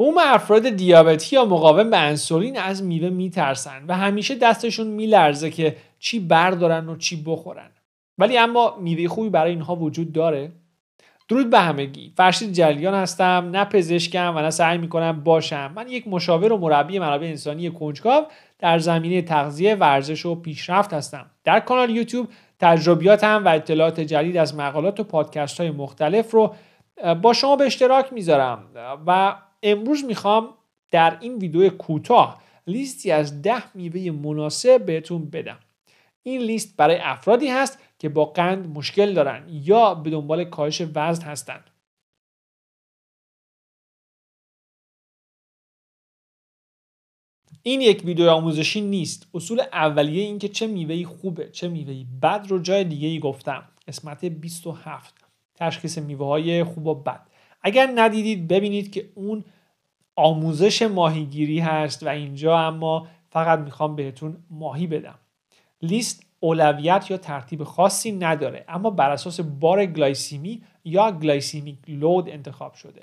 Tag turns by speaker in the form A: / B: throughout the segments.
A: عموم افراد دیابتی یا مقاوم به انسولین از میوه میترسن و همیشه دستشون میلرزه که چی بردارن و چی بخورن ولی اما میوه خوبی برای اینها وجود داره درود به همگی فرشید جلیان هستم نه پزشکم و نه سعی میکنم باشم من یک مشاور و مربی منابع انسانی کنجکاو در زمینه تغذیه ورزش و پیشرفت هستم در کانال یوتیوب تجربیاتم و اطلاعات جدید از مقالات و پادکست های مختلف رو با شما به اشتراک میذارم و امروز میخوام در این ویدیو کوتاه لیستی از ده میوه مناسب بهتون بدم این لیست برای افرادی هست که با قند مشکل دارن یا به دنبال کاهش وزن هستند این یک ویدیو آموزشی نیست اصول اولیه این که چه میوهی خوبه چه میوهی بد رو جای دیگه ای گفتم قسمت 27 تشخیص میوه های خوب و بد اگر ندیدید ببینید که اون آموزش ماهیگیری هست و اینجا اما فقط میخوام بهتون ماهی بدم لیست اولویت یا ترتیب خاصی نداره اما بر اساس بار گلایسیمی یا گلایسیمیک لود انتخاب شده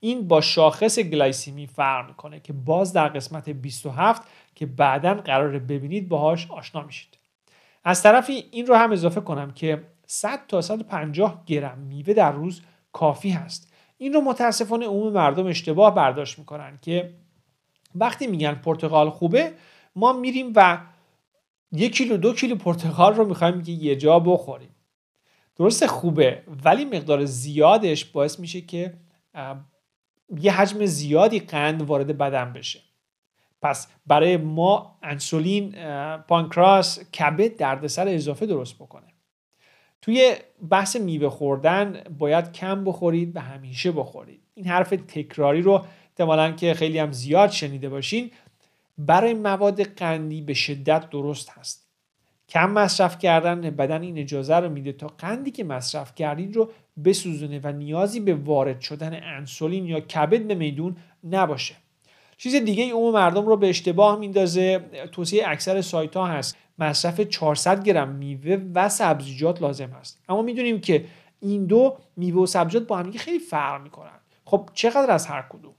A: این با شاخص گلایسیمی فرق میکنه که باز در قسمت 27 که بعدا قرار ببینید باهاش آشنا میشید از طرفی این رو هم اضافه کنم که 100 تا 150 گرم میوه در روز کافی هست این رو متاسفانه عموم مردم اشتباه برداشت میکنن که وقتی میگن پرتغال خوبه ما میریم و یک کیلو دو کیلو پرتغال رو میخوایم که یه جا بخوریم درسته خوبه ولی مقدار زیادش باعث میشه که یه حجم زیادی قند وارد بدن بشه پس برای ما انسولین پانکراس کبد دردسر اضافه درست بکنه توی بحث میوه خوردن باید کم بخورید و همیشه بخورید این حرف تکراری رو احتمالا که خیلی هم زیاد شنیده باشین برای مواد قندی به شدت درست هست کم مصرف کردن بدن این اجازه رو میده تا قندی که مصرف کردید رو بسوزونه و نیازی به وارد شدن انسولین یا کبد به میدون نباشه چیز دیگه ای مردم رو به اشتباه میندازه توصیه اکثر سایت ها هست مصرف 400 گرم میوه و سبزیجات لازم هست اما میدونیم که این دو میوه و سبزیجات با هم خیلی فرق میکنن خب چقدر از هر کدوم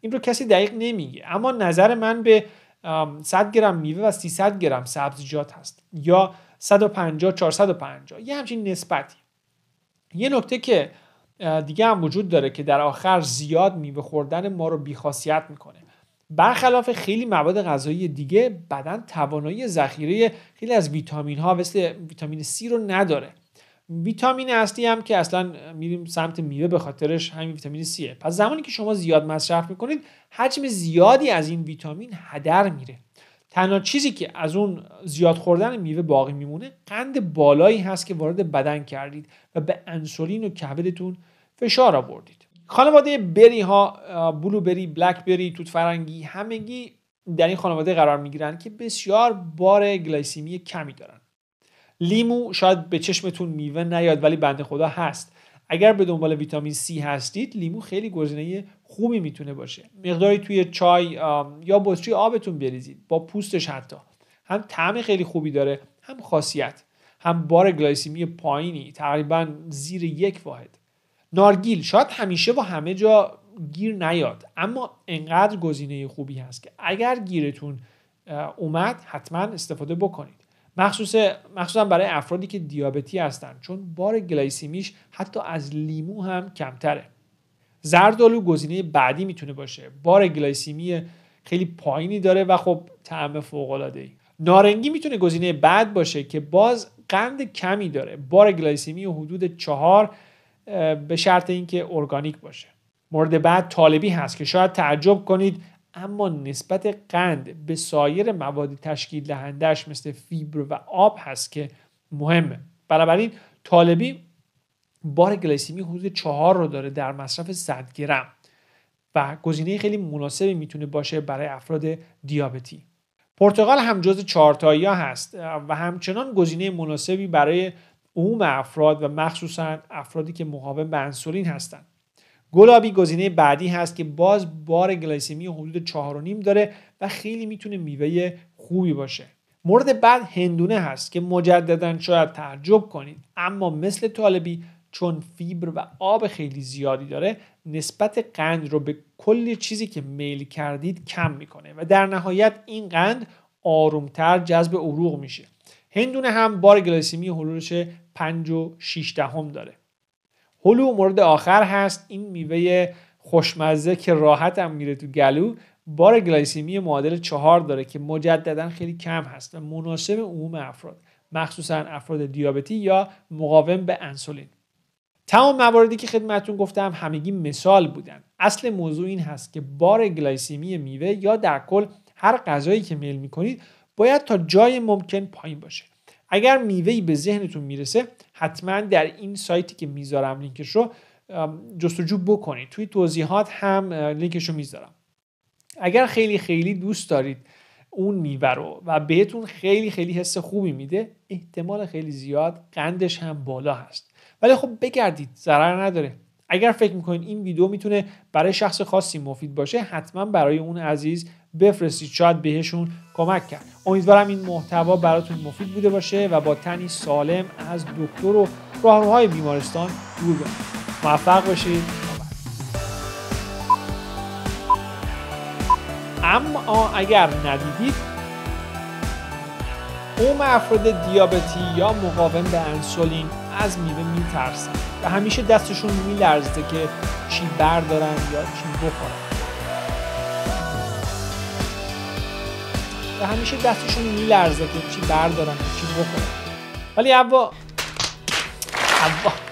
A: این رو کسی دقیق نمیگه اما نظر من به 100 گرم میوه و 300 گرم سبزیجات هست یا 150 450 یه همچین نسبتی یه نکته که دیگه هم وجود داره که در آخر زیاد میوه خوردن ما رو بیخاصیت میکنه برخلاف خیلی مواد غذایی دیگه بدن توانایی ذخیره خیلی از ویتامین ها مثل ویتامین C رو نداره ویتامین اصلی هم که اصلا میریم سمت میوه به خاطرش همین ویتامین C پس زمانی که شما زیاد مصرف میکنید حجم زیادی از این ویتامین هدر میره تنها چیزی که از اون زیاد خوردن میوه باقی میمونه قند بالایی هست که وارد بدن کردید و به انسولین و کبدتون فشار آوردید خانواده بری ها بلوبری بلک بری توت فرنگی همگی در این خانواده قرار می گیرن که بسیار بار گلایسیمی کمی دارن لیمو شاید به چشمتون میوه نیاد ولی بنده خدا هست اگر به دنبال ویتامین C هستید لیمو خیلی گزینه خوبی میتونه باشه مقداری توی چای یا بطری آبتون بریزید با پوستش حتی هم طعم خیلی خوبی داره هم خاصیت هم بار گلایسیمی پایینی تقریبا زیر یک واحد نارگیل شاید همیشه و همه جا گیر نیاد اما انقدر گزینه خوبی هست که اگر گیرتون اومد حتما استفاده بکنید مخصوص مخصوصا برای افرادی که دیابتی هستند چون بار گلایسیمیش حتی از لیمو هم کمتره زردالو گزینه بعدی میتونه باشه بار گلایسیمی خیلی پایینی داره و خب طعم فوق العاده ای نارنگی میتونه گزینه بعد باشه که باز قند کمی داره بار گلایسیمی حدود چهار به شرط اینکه ارگانیک باشه مورد بعد طالبی هست که شاید تعجب کنید اما نسبت قند به سایر مواد تشکیل دهندهش مثل فیبر و آب هست که مهمه بنابراین طالبی بار گلیسیمی حدود چهار رو داره در مصرف 100 گرم و گزینه خیلی مناسبی میتونه باشه برای افراد دیابتی پرتغال هم جز چهارتایی هست و همچنان گزینه مناسبی برای عموم افراد و مخصوصا افرادی که مقاوم به انسولین هستند گلابی گزینه بعدی هست که باز بار گلیسمی حدود 4.5 داره و خیلی میتونه میوه خوبی باشه مورد بعد هندونه هست که مجددا شاید تعجب کنید اما مثل طالبی چون فیبر و آب خیلی زیادی داره نسبت قند رو به کل چیزی که میل کردید کم میکنه و در نهایت این قند آرومتر جذب عروق میشه هندونه هم بار گلاسیمی حلولش 5 و 6 دهم داره هلو مورد آخر هست این میوه خوشمزه که راحت هم میره تو گلو بار گلایسیمی معادل چهار داره که مجددا خیلی کم هست و مناسب عموم افراد مخصوصا افراد دیابتی یا مقاوم به انسولین تمام مواردی که خدمتون گفتم همگی مثال بودن اصل موضوع این هست که بار گلایسیمی میوه یا در کل هر غذایی که میل میکنید باید تا جای ممکن پایین باشه اگر میوهی به ذهنتون میرسه حتما در این سایتی که میذارم لینکش رو جستجو بکنید توی توضیحات هم لینکش رو میذارم اگر خیلی خیلی دوست دارید اون میوه رو و بهتون خیلی خیلی حس خوبی میده احتمال خیلی زیاد قندش هم بالا هست ولی خب بگردید ضرر نداره اگر فکر میکنید این ویدیو میتونه برای شخص خاصی مفید باشه حتما برای اون عزیز بفرستید شاید بهشون کمک کرد امیدوارم این محتوا براتون مفید بوده باشه و با تنی سالم از دکتر و راهروهای بیمارستان دور بمونید موفق باشید اما اگر ندیدید اوم افراد دیابتی یا مقاوم به انسولین از میوه میترسن و همیشه دستشون میلرزده که چی بردارن یا چی بخورن و همیشه دستشون میلرزه که چی بردارن چی بکنن ولی اوا اوا